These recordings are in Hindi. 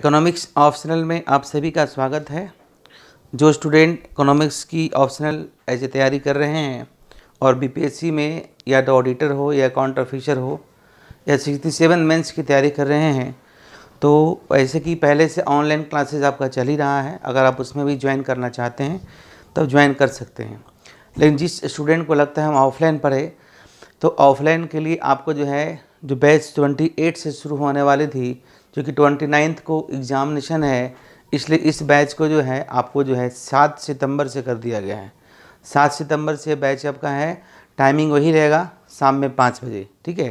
इकोनॉमिक्स ऑप्शनल में आप सभी का स्वागत है जो स्टूडेंट इकोनॉमिक्स की ऑप्शनल ऐसे तैयारी कर रहे हैं और बीपीएससी में या तो ऑडिटर हो या अकाउंट ऑफिसर हो या सिक्सटी सेवन मेंस की तैयारी कर रहे हैं तो ऐसे कि पहले से ऑनलाइन क्लासेस आपका चल ही रहा है अगर आप उसमें भी ज्वाइन करना चाहते हैं तब ज्वाइन कर सकते हैं लेकिन जिस स्टूडेंट को लगता है हम ऑफलाइन पढ़े तो ऑफलाइन के लिए आपको जो है जो बैच ट्वेंटी एट से शुरू होने वाली थी जो कि ट्वेंटी नाइन्थ को एग्ज़ामिनेशन है इसलिए इस बैच को जो है आपको जो है सात सितंबर से कर दिया गया है सात सितंबर से बैच आपका है टाइमिंग वही रहेगा शाम में पाँच बजे ठीक है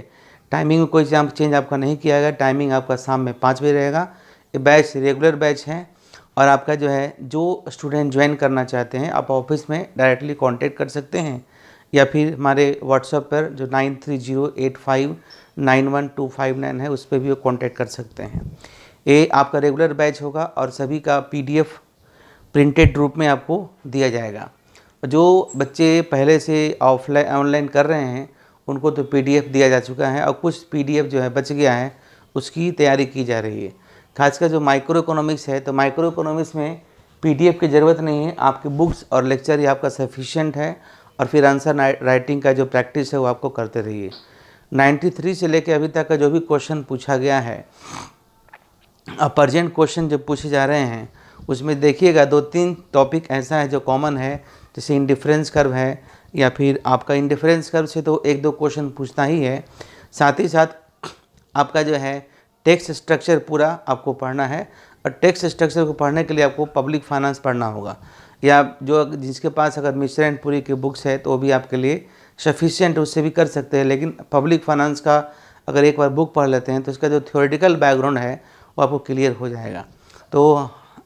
टाइमिंग में कोई चेंज आपका नहीं किया गया टाइमिंग आपका शाम में पाँच बजे रहेगा ये बैच रेगुलर बैच है और आपका जो है जो स्टूडेंट ज्वाइन करना चाहते हैं आप ऑफिस में डायरेक्टली कॉन्टेक्ट कर सकते हैं या फिर हमारे व्हाट्सएप पर जो nine three zero eight five nine one two five nine है उस पर भी वो कॉन्टैक्ट कर सकते हैं ये आपका रेगुलर बैच होगा और सभी का पीडीएफ प्रिंटेड रूप में आपको दिया जाएगा जो बच्चे पहले से ऑफलाइन ऑनलाइन कर रहे हैं उनको तो पीडीएफ दिया जा चुका है और कुछ पीडीएफ जो है बच गया है उसकी तैयारी की जा रही है खासकर जो माइक्रो इकोनॉमिक्स है तो माइक्रो इकोनॉमिक्स में पी की ज़रूरत नहीं है आपकी बुक्स और लेक्चर ही आपका सफिशेंट है और फिर आंसर राइटिंग का जो प्रैक्टिस है वो आपको करते रहिए 93 से लेकर अभी तक का जो भी क्वेश्चन पूछा गया है अब प्रजेंट क्वेश्चन जो पूछे जा रहे हैं उसमें देखिएगा दो तीन टॉपिक ऐसा है जो कॉमन है जैसे इंडिफरेंस कर्व है या फिर आपका इंडिफरेंस कर्व से तो एक दो क्वेश्चन पूछना ही है साथ ही साथ आपका जो है टैक्स स्ट्रक्चर पूरा आपको पढ़ना है और टैक्स स्ट्रक्चर को पढ़ने के लिए आपको पब्लिक फाइनेंस पढ़ना होगा या जो जिसके पास अगर मिश्रा एंड पुरी की बुक्स है तो वो भी आपके लिए सफिशियंट उससे भी कर सकते हैं लेकिन पब्लिक फाइनेंस का अगर एक बार बुक पढ़ लेते हैं तो इसका जो थ्योरेटिकल बैकग्राउंड है वो आपको क्लियर हो जाएगा तो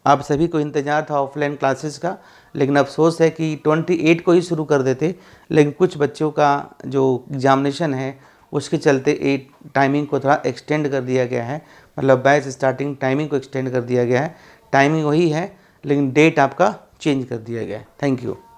आप सभी को इंतज़ार था ऑफलाइन क्लासेस का लेकिन अफसोस है कि 28 को ही शुरू कर देते लेकिन कुछ बच्चों का जो एग्जामिनेशन है उसके चलते एट टाइमिंग को थोड़ा एक्सटेंड कर दिया गया है मतलब बैच स्टार्टिंग टाइमिंग को एक्सटेंड कर दिया गया है टाइमिंग वही है लेकिन डेट आपका चेंज कर दिया गया है थैंक यू